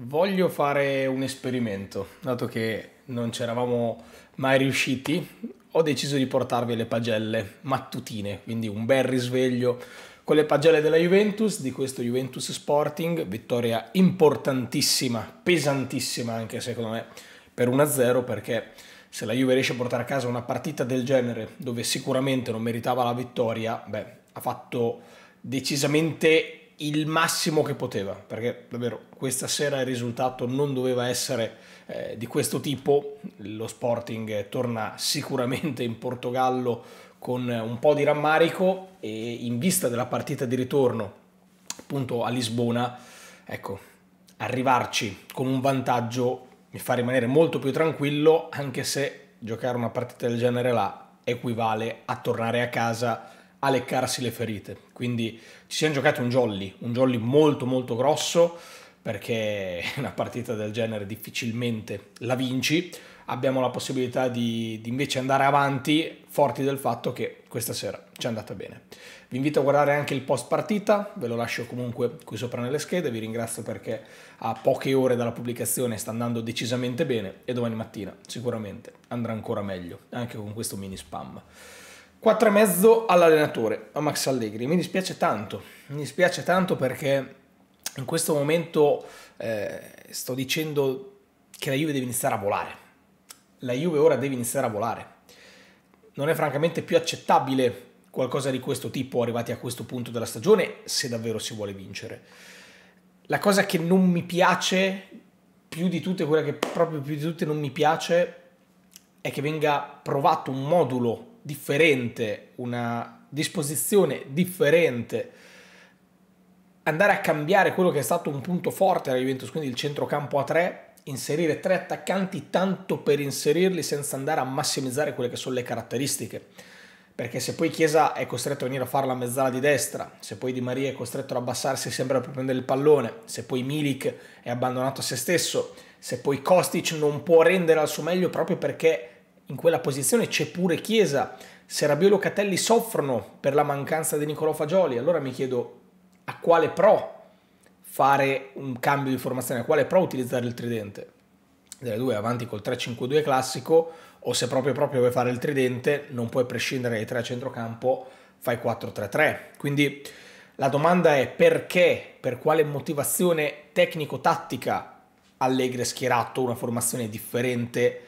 voglio fare un esperimento, dato che non c'eravamo mai riusciti, ho deciso di portarvi le pagelle mattutine, quindi un bel risveglio con le pagelle della Juventus, di questo Juventus Sporting, vittoria importantissima, pesantissima anche secondo me, per 1-0 perché se la Juve riesce a portare a casa una partita del genere dove sicuramente non meritava la vittoria, beh, ha fatto decisamente il massimo che poteva, perché davvero questa sera il risultato non doveva essere eh, di questo tipo, lo Sporting torna sicuramente in Portogallo con un po' di rammarico e in vista della partita di ritorno appunto a Lisbona, ecco, arrivarci con un vantaggio mi fa rimanere molto più tranquillo, anche se giocare una partita del genere là equivale a tornare a casa a leccarsi le ferite. Quindi ci siamo giocati un jolly, un jolly molto molto grosso perché una partita del genere difficilmente la vinci. Abbiamo la possibilità di, di invece andare avanti forti del fatto che questa sera ci è andata bene. Vi invito a guardare anche il post partita, ve lo lascio comunque qui sopra nelle schede, vi ringrazio perché a poche ore dalla pubblicazione sta andando decisamente bene e domani mattina sicuramente andrà ancora meglio, anche con questo mini spam e mezzo all'allenatore, a Max Allegri. Mi dispiace tanto, mi dispiace tanto perché in questo momento eh, sto dicendo che la Juve deve iniziare a volare. La Juve ora deve iniziare a volare. Non è francamente più accettabile qualcosa di questo tipo arrivati a questo punto della stagione se davvero si vuole vincere. La cosa che non mi piace più di tutte, quella che proprio più di tutte non mi piace, è che venga provato un modulo differente, una disposizione differente, andare a cambiare quello che è stato un punto forte della Juventus, quindi il centrocampo a tre, inserire tre attaccanti tanto per inserirli senza andare a massimizzare quelle che sono le caratteristiche. Perché se poi Chiesa è costretto a venire a fare la mezzala di destra, se poi Di Maria è costretto ad abbassarsi sempre per prendere il pallone, se poi Milik è abbandonato a se stesso, se poi Kostic non può rendere al suo meglio proprio perché in quella posizione c'è pure Chiesa. Se Rabiolo e Catelli soffrono per la mancanza di Nicolò Fagioli, allora mi chiedo a quale pro fare un cambio di formazione, a quale pro utilizzare il tridente. Delle due avanti col 3-5-2 classico, o se proprio proprio vuoi fare il tridente, non puoi prescindere dai tre a centrocampo, fai 4-3-3. Quindi la domanda è perché, per quale motivazione tecnico-tattica Allegri ha schierato una formazione differente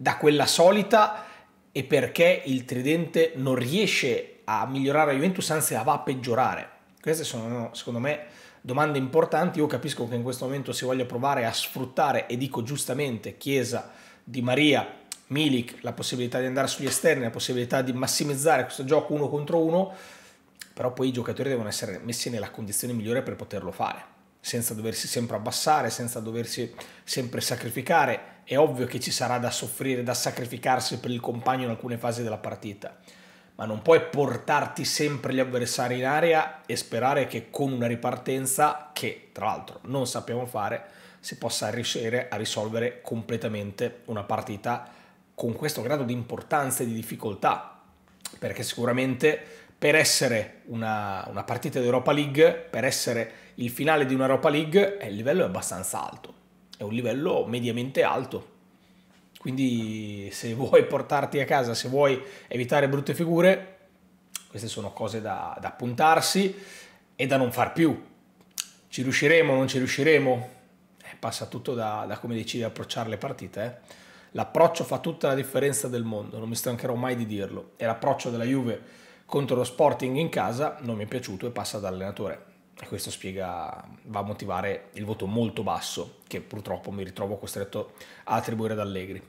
da quella solita e perché il tridente non riesce a migliorare la Juventus, anzi la va a peggiorare? Queste sono, secondo me, domande importanti. Io capisco che in questo momento si voglia provare a sfruttare, e dico giustamente, Chiesa, Di Maria, Milik, la possibilità di andare sugli esterni, la possibilità di massimizzare questo gioco uno contro uno, però poi i giocatori devono essere messi nella condizione migliore per poterlo fare, senza doversi sempre abbassare, senza doversi sempre sacrificare è ovvio che ci sarà da soffrire, da sacrificarsi per il compagno in alcune fasi della partita, ma non puoi portarti sempre gli avversari in area e sperare che con una ripartenza, che tra l'altro non sappiamo fare, si possa riuscire a risolvere completamente una partita con questo grado di importanza e di difficoltà, perché sicuramente per essere una, una partita di Europa League, per essere il finale di una Europa League, il livello è abbastanza alto è un livello mediamente alto. Quindi se vuoi portarti a casa, se vuoi evitare brutte figure, queste sono cose da, da puntarsi e da non far più. Ci riusciremo, non ci riusciremo? Eh, passa tutto da, da, come decidi di approcciare le partite. Eh. L'approccio fa tutta la differenza del mondo, non mi stancherò mai di dirlo. E l'approccio della Juve contro lo Sporting in casa non mi è piaciuto e passa da allenatore e questo spiega, va a motivare il voto molto basso che purtroppo mi ritrovo costretto a attribuire ad Allegri.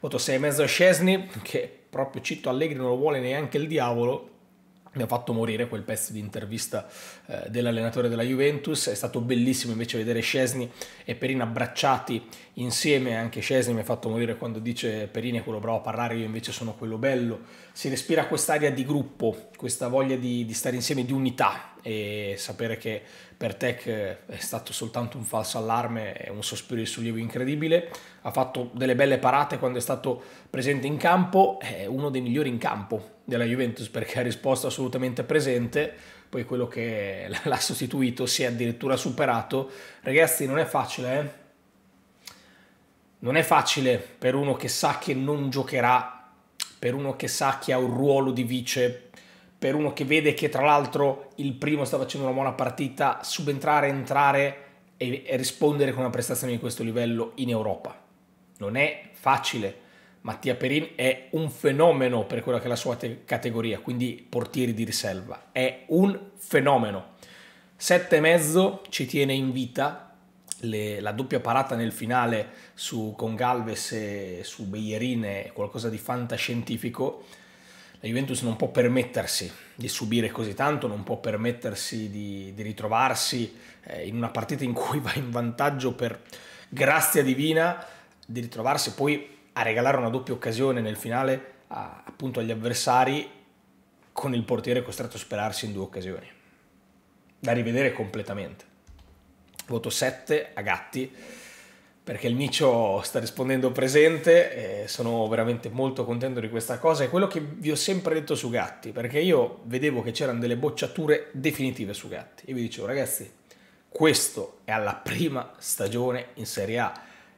Voto 6,5 a Scesni, che proprio cito Allegri non lo vuole neanche il diavolo, mi ha fatto morire quel pezzo di intervista eh, dell'allenatore della Juventus, è stato bellissimo invece vedere Scesni e Perin abbracciati insieme, anche Scesni mi ha fatto morire quando dice Perin è quello bravo a parlare, io invece sono quello bello, si respira quest'aria di gruppo, questa voglia di, di stare insieme, di unità e sapere che per Tech eh, è stato soltanto un falso allarme è un sospiro di sollievo incredibile, ha fatto delle belle parate quando è stato presente in campo, è uno dei migliori in campo della Juventus perché ha risposto assolutamente presente, poi quello che l'ha sostituito si è addirittura superato. Ragazzi, non è facile, eh? Non è facile per uno che sa che non giocherà, per uno che sa che ha un ruolo di vice, per uno che vede che tra l'altro il primo sta facendo una buona partita, subentrare, entrare e, rispondere con una prestazione di questo livello in Europa. Non è facile Mattia Perin è un fenomeno per quella che è la sua te- categoria, quindi portieri di riserva, è un fenomeno. Sette e mezzo ci tiene in vita le, la doppia parata nel finale su, con Galves e su Beglierine qualcosa di fantascientifico. La Juventus non può permettersi di subire così tanto, non può permettersi di, di ritrovarsi eh, in una partita in cui va in vantaggio per grazia divina, di ritrovarsi poi a regalare una doppia occasione nel finale a, appunto agli avversari con il portiere costretto a sperarsi in due occasioni. Da rivedere completamente. Voto 7 a Gatti perché il Micio sta rispondendo presente e sono veramente molto contento di questa cosa. È quello che vi ho sempre detto su Gatti, perché io vedevo che c'erano delle bocciature definitive su Gatti e vi dicevo ragazzi, questo è alla prima stagione in Serie A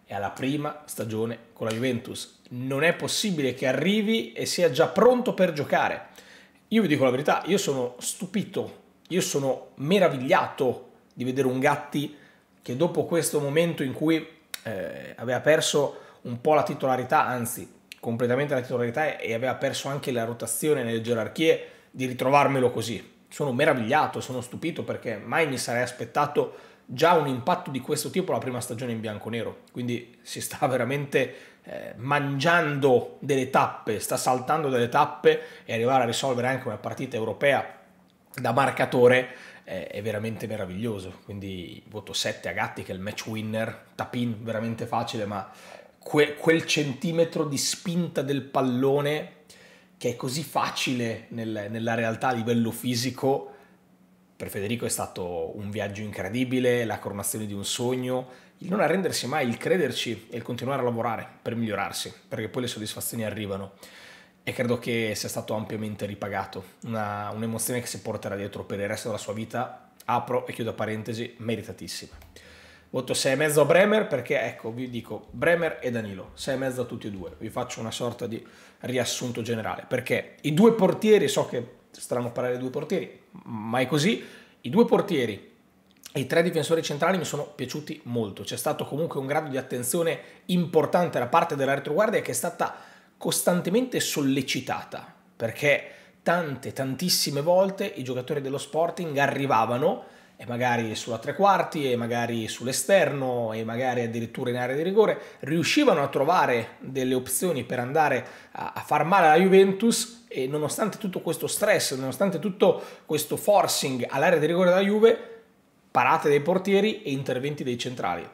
è alla prima stagione con la Juventus. Non è possibile che arrivi e sia già pronto per giocare. Io vi dico la verità, io sono stupito, io sono meravigliato di vedere un Gatti che dopo questo momento in cui eh, aveva perso un po' la titolarità, anzi completamente la titolarità e aveva perso anche la rotazione nelle gerarchie, di ritrovarmelo così. Sono meravigliato, sono stupito perché mai mi sarei aspettato già un impatto di questo tipo la prima stagione in bianco-nero, quindi si sta veramente eh, mangiando delle tappe, sta saltando delle tappe e arrivare a risolvere anche una partita europea da marcatore eh, è veramente meraviglioso, quindi voto 7 a Gatti che è il match winner, tapin veramente facile, ma que- quel centimetro di spinta del pallone che è così facile nel, nella realtà a livello fisico, per Federico è stato un viaggio incredibile, la coronazione di un sogno, il non arrendersi mai, il crederci e il continuare a lavorare per migliorarsi, perché poi le soddisfazioni arrivano. E credo che sia stato ampiamente ripagato, Una, un'emozione che si porterà dietro per il resto della sua vita, apro e chiudo parentesi, meritatissima. Voto e mezzo a Bremer perché, ecco, vi dico, Bremer e Danilo, e mezzo a tutti e due. Vi faccio una sorta di riassunto generale, perché i due portieri so che strano parlare di due portieri, ma è così. I due portieri e i tre difensori centrali mi sono piaciuti molto. C'è stato comunque un grado di attenzione importante da parte della retroguardia che è stata costantemente sollecitata perché tante, tantissime volte i giocatori dello Sporting arrivavano e magari sulla tre quarti e magari sull'esterno e magari addirittura in area di rigore, riuscivano a trovare delle opzioni per andare a, a far male alla Juventus e nonostante tutto questo stress, nonostante tutto questo forcing all'area di rigore della Juve, parate dei portieri e interventi dei centrali.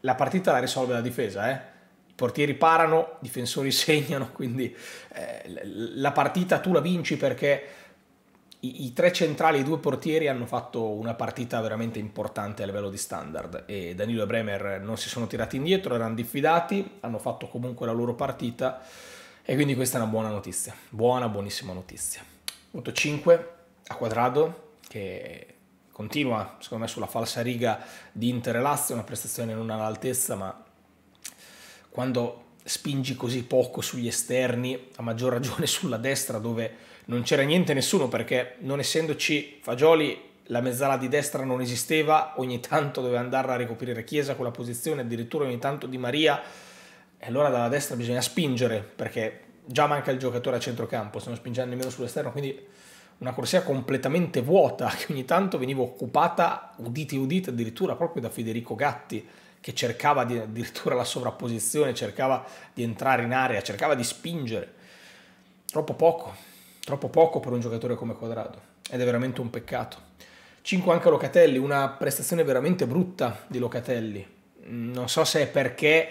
La partita la risolve la difesa, eh? I portieri parano, i difensori segnano, quindi eh, la partita tu la vinci perché i, i, tre centrali e i due portieri hanno fatto una partita veramente importante a livello di standard e Danilo e Bremer non si sono tirati indietro, erano diffidati, hanno fatto comunque la loro partita e quindi questa è una buona notizia, buona, buonissima notizia. Punto 5 a quadrado che continua secondo me sulla falsa riga di Inter e Lazio, una prestazione non all'altezza ma quando spingi così poco sugli esterni, a maggior ragione sulla destra dove non c'era niente nessuno perché non essendoci Fagioli la mezzala di destra non esisteva, ogni tanto doveva andare a ricoprire Chiesa con la posizione, addirittura ogni tanto Di Maria, e allora dalla destra bisogna spingere perché già manca il giocatore a centrocampo, se non spingiamo nemmeno sull'esterno, quindi una corsia completamente vuota che ogni tanto veniva occupata, udite udite, addirittura proprio da Federico Gatti che cercava di, addirittura la sovrapposizione, cercava di entrare in area, cercava di spingere. Troppo poco troppo poco per un giocatore come Quadrado ed è veramente un peccato. 5 anche Locatelli, una prestazione veramente brutta di Locatelli. Non so se è perché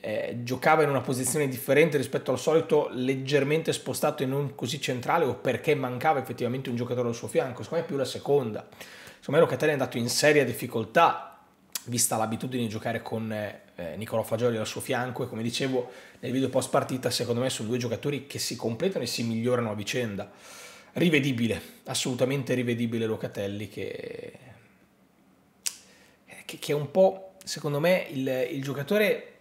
eh, giocava in una posizione differente rispetto al solito, leggermente spostato e non così centrale, o perché mancava effettivamente un giocatore al suo fianco. Secondo me è più la seconda. Secondo me Locatelli è andato in seria difficoltà vista l'abitudine di giocare con eh, eh Nicolò Fagioli al suo fianco e come dicevo nel video post partita secondo me sono due giocatori che si completano e si migliorano a vicenda rivedibile, assolutamente rivedibile Locatelli che, eh, che, che è un po' secondo me il, il, giocatore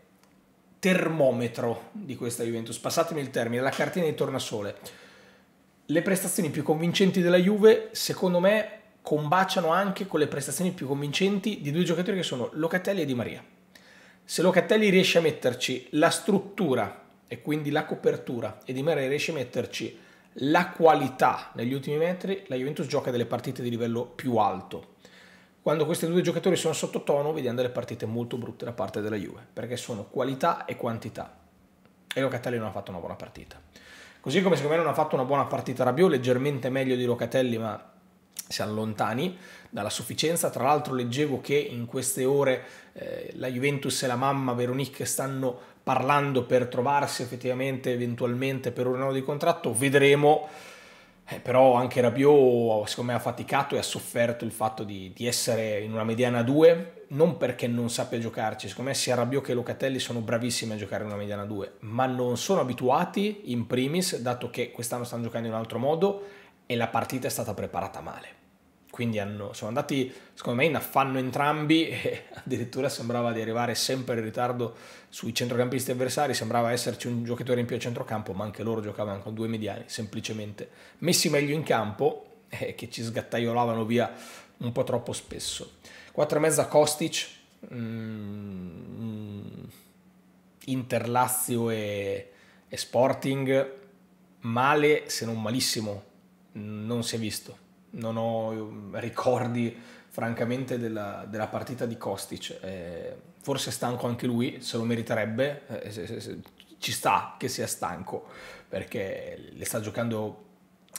termometro di questa Juventus, passatemi il termine, la cartina di tornasole le prestazioni più convincenti della Juve secondo me combaciano anche con le prestazioni più convincenti di due giocatori che sono Locatelli e Di Maria. Se Locatelli riesce a metterci la struttura e quindi la copertura e Di Maria riesce a metterci la qualità negli ultimi metri, la Juventus gioca delle partite di livello più alto. Quando questi due giocatori sono sottotono, vediamo delle partite molto brutte da parte della Juve, perché sono qualità e quantità. E Locatelli non ha fatto una buona partita. Così come secondo me non ha fatto una buona partita Rabiot, leggermente meglio di Locatelli, ma si allontani dalla sufficienza. Tra l'altro leggevo che in queste ore eh, la Juventus e la mamma Veronique stanno parlando per trovarsi effettivamente eventualmente per un rinnovo di contratto, vedremo. Eh, però anche Rabiot secondo me ha faticato e ha sofferto il fatto di, di essere in una mediana 2, non perché non sappia giocarci, secondo me sia Rabiot che Locatelli sono bravissimi a giocare in una mediana 2, ma non sono abituati in primis, dato che quest'anno stanno giocando in un altro modo e la partita è stata preparata male quindi hanno, sono andati secondo me in affanno entrambi e addirittura sembrava di arrivare sempre in ritardo sui centrocampisti avversari, sembrava esserci un giocatore in più a centrocampo, ma anche loro giocavano con due mediani, semplicemente messi meglio in campo e eh, che ci sgattaiolavano via un po' troppo spesso. 4,5 Kostic, mm, Interlazio e, e Sporting, male se non malissimo, non si è visto non ho ehm, ricordi francamente della, della partita di Kostic. Eh, forse è stanco anche lui, se lo meriterebbe, eh, se, se, se, ci sta che sia stanco perché le sta giocando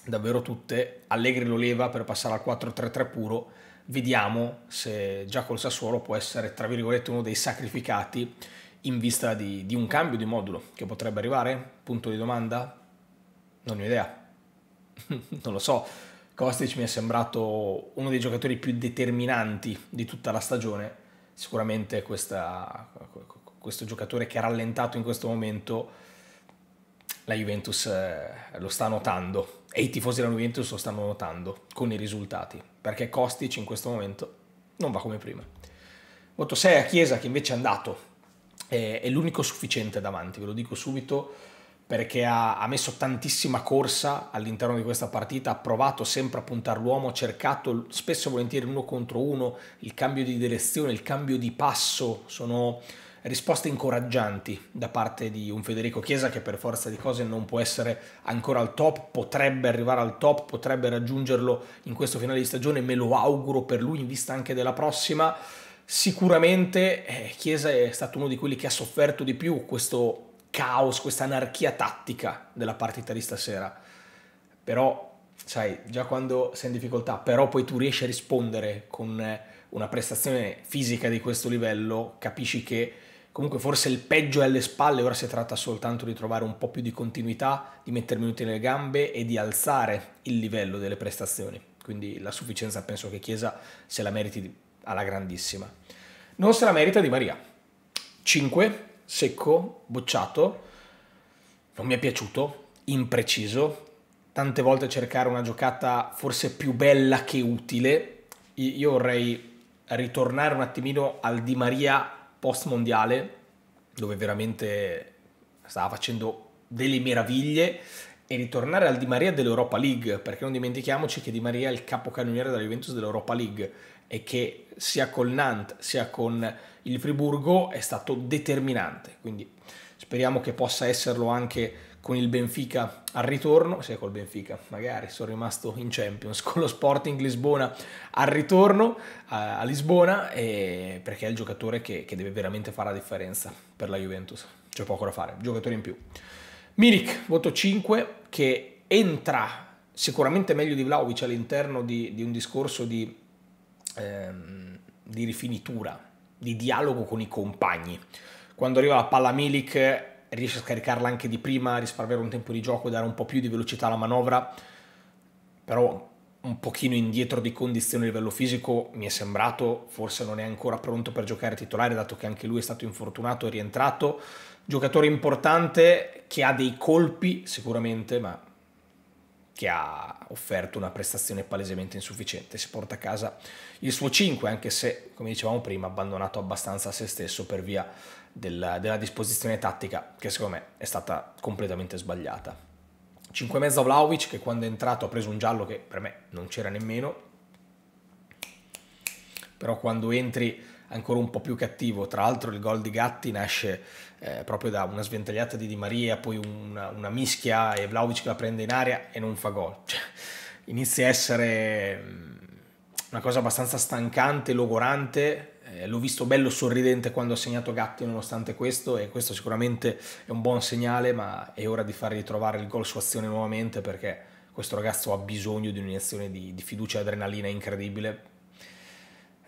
davvero tutte. Allegri lo leva per passare al 4-3-3 puro. Vediamo se già col Sassuolo può essere, tra virgolette, uno dei sacrificati in vista di, di un cambio di modulo che potrebbe arrivare? Punto di domanda? Non ho idea. non lo so Kostic mi è sembrato uno dei giocatori più determinanti di tutta la stagione, sicuramente questa, questo giocatore che ha rallentato in questo momento la Juventus eh, lo sta notando e i tifosi della Juventus lo stanno notando con i risultati, perché Kostic in questo momento non va come prima. Voto 6 a Chiesa che invece è andato, eh, è, l'unico sufficiente davanti, ve lo dico subito, perché ha, ha, messo tantissima corsa all'interno di questa partita, ha provato sempre a puntare l'uomo, ha cercato spesso e volentieri uno contro uno, il cambio di direzione, il cambio di passo, sono risposte incoraggianti da parte di un Federico Chiesa che per forza di cose non può essere ancora al top, potrebbe arrivare al top, potrebbe raggiungerlo in questo finale di stagione, me lo auguro per lui in vista anche della prossima. Sicuramente eh, Chiesa è stato uno di quelli che ha sofferto di più questo caos, questa anarchia tattica della partita di stasera. Però, sai, già quando sei in difficoltà, però poi tu riesci a rispondere con eh, una prestazione fisica di questo livello, capisci che comunque forse il peggio è alle spalle, ora si tratta soltanto di trovare un po' più di continuità, di mettere minuti nelle gambe e di alzare il livello delle prestazioni. Quindi la sufficienza penso che Chiesa se la meriti alla grandissima. Non se la merita Di Maria. 5 secco, bocciato, non mi è piaciuto, impreciso, tante volte cercare una giocata forse più bella che utile. Io vorrei ritornare un attimino al Di Maria post mondiale, dove veramente stava facendo delle meraviglie, e ritornare al Di Maria dell'Europa League, perché non dimentichiamoci che Di Maria è il capocannoniere della Juventus dell'Europa League e che sia col Nantes sia con il Friburgo è stato determinante, quindi speriamo che possa esserlo anche con il Benfica al ritorno, se col Benfica magari sono rimasto in Champions, con lo Sporting Lisbona al ritorno a, Lisbona, perché è il giocatore che, che deve veramente fare la differenza per la Juventus, c'è poco da fare, giocatore in più. Milik, voto 5, che entra sicuramente meglio di Vlaovic all'interno di, di, un discorso di, ehm, di rifinitura di dialogo con i compagni. Quando arriva la palla Milik riesce a scaricarla anche di prima, risparmiare un tempo di gioco, dare un po' più di velocità alla manovra, però un pochino indietro di condizioni a livello fisico mi è sembrato, forse non è ancora pronto per giocare titolare, dato che anche lui è stato infortunato e rientrato. Giocatore importante che ha dei colpi sicuramente, ma che ha offerto una prestazione palesemente insufficiente, si porta a casa il suo 5, anche se, come dicevamo prima, abbandonato abbastanza a se stesso per via della, della disposizione tattica che secondo me è stata completamente sbagliata. 5 e 5,5 Vlaovic che quando è entrato ha preso un giallo che per me non c'era nemmeno, però quando entri ancora un po' più cattivo. Tra l'altro il gol di Gatti nasce eh, proprio da una sventagliata di Di Maria, poi una, una mischia e Vlaovic la prende in aria e non fa gol. Cioè, inizia a essere mm, una cosa abbastanza stancante, logorante. Eh, l'ho visto bello sorridente quando ha segnato Gatti nonostante questo e questo sicuramente è un buon segnale, ma è ora di far ritrovare il gol su azione nuovamente perché questo ragazzo ha bisogno di un'iniezione di, di fiducia e adrenalina incredibile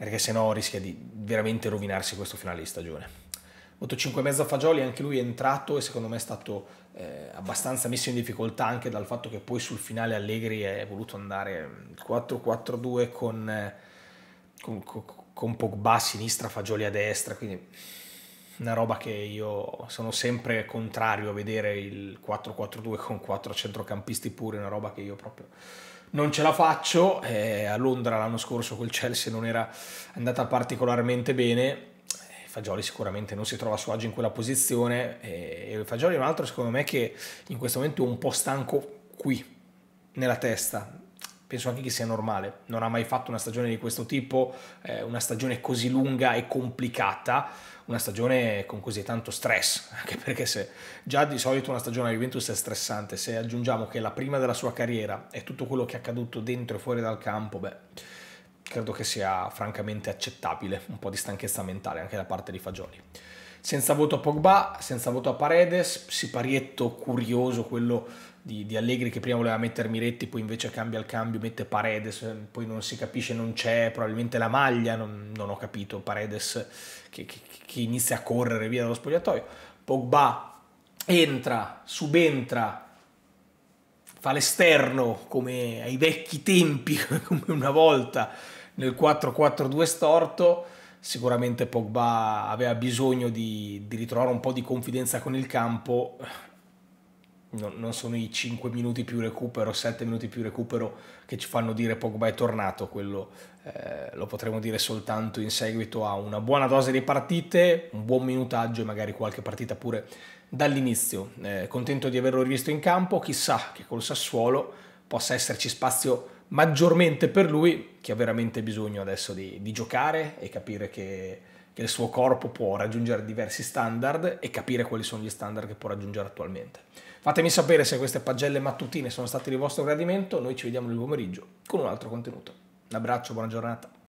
perché sennò rischia di veramente rovinarsi questo finale di stagione. Voto mezzo a Fagioli, anche lui è entrato e secondo me è stato eh, abbastanza messo in difficoltà anche dal fatto che poi sul finale Allegri è voluto andare 4-4-2 mm, con, eh, con, con Pogba a sinistra, Fagioli a destra, quindi una roba che io sono sempre contrario a vedere il 4-4-2 con 4 centrocampisti pure, una roba che io proprio non ce la faccio. Eh, a Londra l'anno scorso col Chelsea non era andata particolarmente bene. Eh, Fagioli sicuramente non si trova a suo agio in quella posizione eh, e Fagioli è un altro secondo me che in questo momento è un po' stanco qui, nella testa. Penso anche che sia normale, non ha mai fatto una stagione di questo tipo, eh, una stagione così lunga e complicata una stagione con così tanto stress, anche perché se già di solito una stagione alla Juventus è stressante, se aggiungiamo che la prima della sua carriera è tutto quello che è accaduto dentro e fuori dal campo, beh, credo che sia francamente accettabile un po' di stanchezza mentale anche da parte di Fagioli. Senza voto a Pogba, senza voto a Paredes, siparietto curioso quello di, di, Allegri che prima voleva mettere Miretti, poi invece cambia il cambio, mette Paredes, poi non si capisce, non c'è probabilmente la maglia, non, non ho capito, Paredes che, che, che inizia a correre via dallo spogliatoio. Pogba entra, subentra, fa l'esterno come ai vecchi tempi, come una volta nel 4-4-2 storto sicuramente Pogba aveva bisogno di, di ritrovare un po' di confidenza con il campo, non, non, sono i 5 minuti più recupero, 7 minuti più recupero che ci fanno dire Pogba è tornato, quello eh, lo potremo dire soltanto in seguito a una buona dose di partite, un buon minutaggio e magari qualche partita pure dall'inizio. Eh, contento di averlo rivisto in campo, chissà che col Sassuolo possa esserci spazio maggiormente per lui che ha veramente bisogno adesso di, di giocare e capire che, che il suo corpo può raggiungere diversi standard e capire quali sono gli standard che può raggiungere attualmente. Fatemi sapere se queste pagelle mattutine sono state di vostro gradimento, noi ci vediamo nel pomeriggio con un altro contenuto. Un abbraccio, buona giornata.